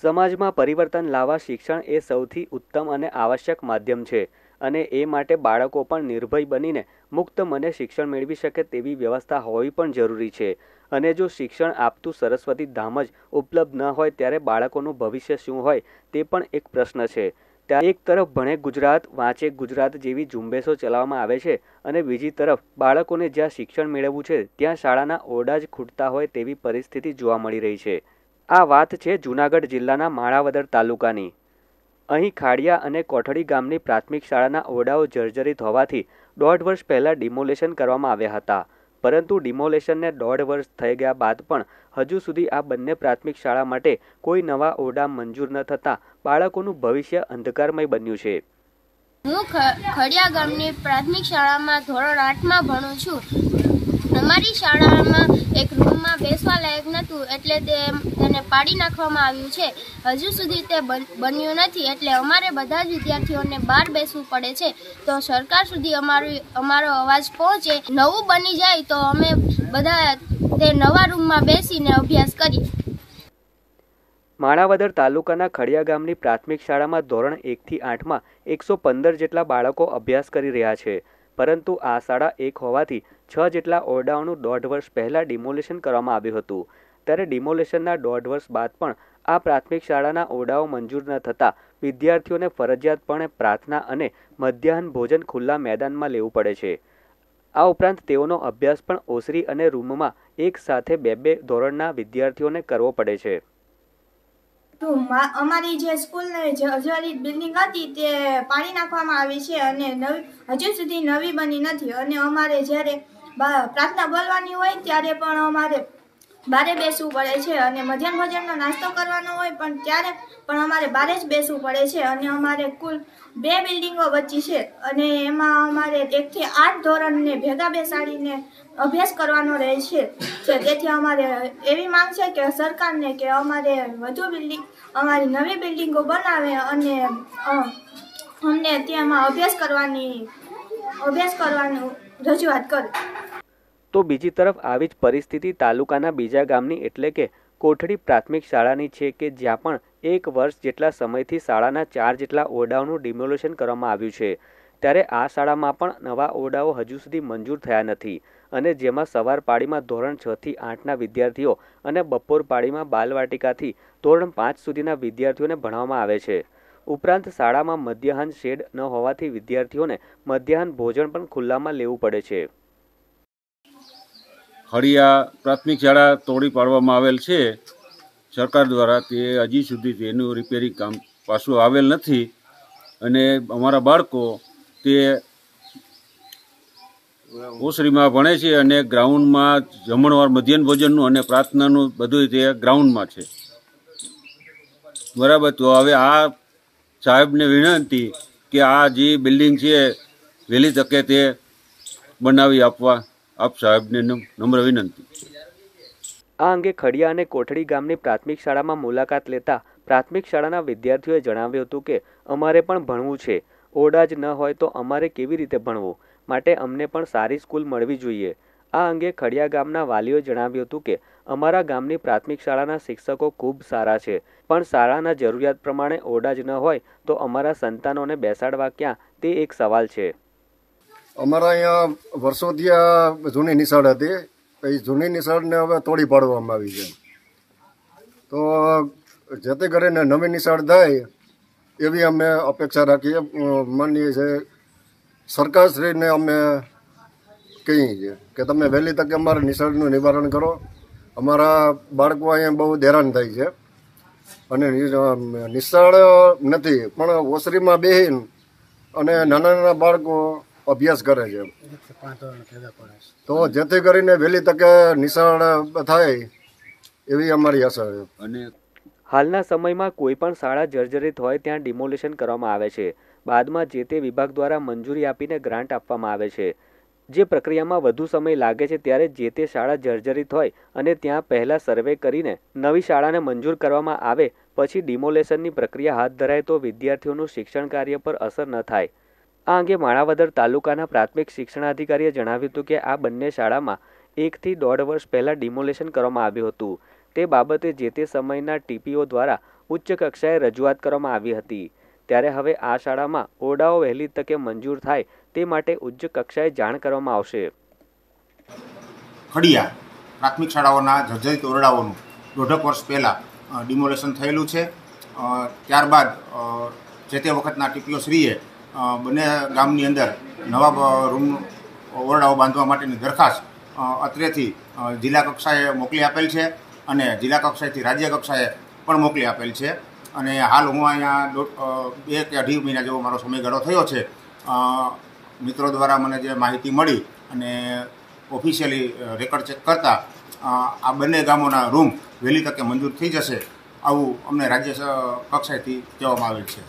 સમાજમાં પરિવર્તન લાવવા શિક્ષણ એ સૌથી ઉત્તમ અને આવશ્યક માધ્યમ છે અને એ માટે બાળકો પણ નિર્ભય બનીને મુક્ત મને શિક્ષણ મેળવી શકે તેવી વ્યવસ્થા હોવી પણ જરૂરી છે અને જો શિક્ષણ આપતું સરસ્વતી ધામ જ ઉપલબ્ધ ન હોય ત્યારે બાળકોનું ભવિષ્ય શું હોય તે પણ એક પ્રશ્ન છે ત્યાં એક તરફ ભણે ગુજરાત વાંચે ગુજરાત જેવી ઝુંબેશો ચલાવવામાં આવે છે અને બીજી તરફ બાળકોને જ્યાં શિક્ષણ મેળવવું છે ત્યાં શાળાના ઓરડા જ ખૂટતા હોય તેવી પરિસ્થિતિ જોવા મળી રહી છે આ વાત છે જૂનાગઢ જિલ્લાના માણાવદર તાલુકાની અહીં ખાડિયા અને કોઠડી ગામની પ્રાથમિક શાળાના ઓરડાઓ જર્જરિત હોવાથી દોઢ વર્ષ પહેલાં ડિમોલેશન કરવામાં આવ્યા હતા પરંતુ ડિમોલેશનને દોઢ વર્ષ થઈ ગયા બાદ પણ હજુ સુધી આ બંને પ્રાથમિક શાળા માટે કોઈ નવા ઓરડા મંજૂર ન થતાં બાળકોનું ભવિષ્ય અંધકારમય બન્યું છે હું ખડિયા ગામની પ્રાથમિક શાળામાં ધોરણ આઠમાં ભણું છું અમારી શાળામાં એક રૂમમાં બેસવા લાયક નહોતું એટલે તે તેને પાડી નાખવામાં આવ્યું છે હજુ સુધી તે બન્યું નથી એટલે અમારે બધા જ વિદ્યાર્થીઓને બહાર બેસવું પડે છે તો સરકાર સુધી અમારું અમારો અવાજ પહોંચે નવું બની જાય તો અમે બધા તે નવા રૂમમાં બેસીને અભ્યાસ કરી માણાવદર તાલુકાના ખડિયા ગામની પ્રાથમિક શાળામાં ધોરણ એકથી આઠમાં એકસો પંદર જેટલા બાળકો અભ્યાસ કરી રહ્યા છે પરંતુ આ શાળા એક હોવાથી છ જેટલા ઓરડાઓનું દોઢ વર્ષ પહેલાં ડિમોલેશન કરવામાં આવ્યું હતું ત્યારે ડિમોલેશનના દોઢ વર્ષ બાદ પણ આ પ્રાથમિક શાળાના ઓરડાઓ મંજૂર ન થતાં વિદ્યાર્થીઓને ફરજિયાતપણે પ્રાર્થના અને મધ્યાહન ભોજન ખુલ્લા મેદાનમાં લેવું પડે છે આ ઉપરાંત તેઓનો અભ્યાસ પણ ઓસરી અને રૂમમાં એક સાથે બે બે ધોરણના વિદ્યાર્થીઓને કરવો પડે છે અમારી જે સ્કૂલની જે અજવાળી બિલ્ડિંગ હતી તે પાણી નાખવામાં આવી છે અને નવી હજુ સુધી નવી બની નથી અને અમારે જ્યારે પ્રાર્થના બોલવાની હોય ત્યારે પણ અમારે બારે બેસવું પડે છે અને મધ્યાહન ભોજનનો નાસ્તો કરવાનો હોય પણ ત્યારે પણ અમારે બારે જ બેસવું પડે છે અને અમારે કુલ બે બિલ્ડિંગો વચ્ચે છે અને એમાં અમારે એકથી આઠ ધોરણને ભેગા બેસાડીને અભ્યાસ કરવાનો રહે છે તેથી અમારે એવી માંગ છે કે સરકારને કે અમારે વધુ બિલ્ડિંગ અમારી નવી બિલ્ડિંગો બનાવે અને અમને તેમાં અભ્યાસ કરવાની અભ્યાસ કરવાનું રજૂઆત કરે તો બીજી તરફ આવી જ પરિસ્થિતિ તાલુકાના બીજા ગામની એટલે કે કોઠડી પ્રાથમિક શાળાની છે કે જ્યાં પણ એક વર્ષ જેટલા સમયથી શાળાના ચાર જેટલા ઓરડાઓનું ડિમોલેશન કરવામાં આવ્યું છે ત્યારે આ શાળામાં પણ નવા ઓરડાઓ હજુ સુધી મંજૂર થયા નથી અને જેમાં સવાર પાળીમાં ધોરણ છથી આઠના વિદ્યાર્થીઓ અને બપોર પાળીમાં બાલવાટિકાથી ધોરણ પાંચ સુધીના વિદ્યાર્થીઓને ભણવામાં આવે છે ઉપરાંત શાળામાં મધ્યાહન શેડ ન હોવાથી વિદ્યાર્થીઓને મધ્યાહન ભોજન પણ ખુલ્લામાં લેવું પડે છે હળિયા પ્રાથમિક શાળા તોડી પાડવામાં આવેલ છે સરકાર દ્વારા તે હજી સુધી તેનું રિપેરિંગ કામ પાછું આવેલ નથી અને અમારા બાળકો તે ઓસરીમાં ભણે છે અને ગ્રાઉન્ડમાં જમણવાર મધ્યાહન ભોજનનું અને પ્રાર્થનાનું બધું તે ગ્રાઉન્ડમાં છે બરાબર તો હવે આ સાહેબને વિનંતી કે આ જે બિલ્ડિંગ છે વહેલી તકે તે બનાવી આપવા આપ સાહેબને નમ્ર વિનંતી આ અંગે ખડિયા અને કોઠડી ગામની પ્રાથમિક શાળામાં મુલાકાત લેતા પ્રાથમિક શાળાના વિદ્યાર્થીઓએ જણાવ્યું હતું કે અમારે પણ ભણવું છે ઓરડા જ ન હોય તો અમારે કેવી રીતે ભણવું માટે અમને પણ સારી સ્કૂલ મળવી જોઈએ આ અંગે ખડિયા ગામના વાલીઓએ જણાવ્યું હતું કે અમારા ગામની પ્રાથમિક શાળાના શિક્ષકો ખૂબ સારા છે પણ શાળાના જરૂરિયાત પ્રમાણે ઓરડા જ ન હોય તો અમારા સંતાનોને બેસાડવા ક્યાં તે એક સવાલ છે અમારા અહીંયા વર્ષોથી આ જૂની નિશાળ હતી એ જૂની નિશાળને હવે તોડી પાડવામાં આવી છે તો જે તે કરીને નવી નિશાળ થાય એવી અમે અપેક્ષા રાખીએ માનીએ છીએ સરકારશ્રીને અમે કહીએ છીએ કે તમે વહેલી તકે અમારા નિશાળનું નિવારણ કરો અમારા બાળકો અહીંયા બહુ હેરાન થાય છે અને નિશાળ નથી પણ ઓસરીમાં બેહીન અને નાના નાના બાળકો અભ્યાસ કરે છે તો જેથી કરીને વહેલી તકે નિશાળ થાય એવી અમારી આશા છે અને હાલના સમયમાં કોઈ પણ શાળા જર્જરિત હોય ત્યાં ડિમોલેશન કરવામાં આવે છે બાદમાં જે તે વિભાગ દ્વારા મંજૂરી આપીને ગ્રાન્ટ આપવામાં આવે છે જે પ્રક્રિયામાં વધુ સમય લાગે છે ત્યારે જે તે શાળા જર્જરિત હોય અને ત્યાં પહેલા સર્વે કરીને નવી શાળાને મંજૂર કરવામાં આવે પછી ડિમોલેશનની પ્રક્રિયા હાથ ધરાય તો વિદ્યાર્થીઓનું શિક્ષણ કાર્ય પર અસર ન થાય આ અંગે માણાવદર તાલુકાના પ્રાથમિક શિક્ષણાધિકારીએ જણાવ્યું હતું કે આ બંને શાળામાં એકથી દોઢ વર્ષ પહેલાં ડિમોલેશન કરવામાં આવ્યું હતું તે બાબતે જે તે સમયના ટીપીઓ દ્વારા ઉચ્ચ કક્ષાએ રજૂઆત કરવામાં આવી હતી ત્યારે હવે આ શાળામાં ઓરડાઓ વહેલી તકે મંજૂર થાય તે માટે ઉચ્ચ કક્ષાએ જાણ કરવામાં આવશે ખડિયા પ્રાથમિક શાળાઓના જર્જરિત ઓરડાઓનું દોઢક વર્ષ પહેલાં ડિમોલેશન થયેલું છે ત્યારબાદ જે તે વખતના ટીપીઓ શ્રીએ બંને ગામની અંદર નવા રૂમ ઓરડાઓ બાંધવા માટેની દરખાસ્ત અત્રેથી જિલ્લા કક્ષાએ મોકલી આપેલ છે અને જિલ્લા કક્ષાએથી રાજ્ય કક્ષાએ પણ મોકલી આપેલ છે અને હાલ હું અહીંયા બે કે અઢી મહિના જેવો મારો સમયગાળો થયો છે મિત્રો દ્વારા મને જે માહિતી મળી અને ઓફિશિયલી રેકર્ડ ચેક કરતાં આ બંને ગામોના રૂમ વહેલી તકે મંજૂર થઈ જશે આવું અમને રાજ્ય કક્ષાએથી કહેવામાં આવેલ છે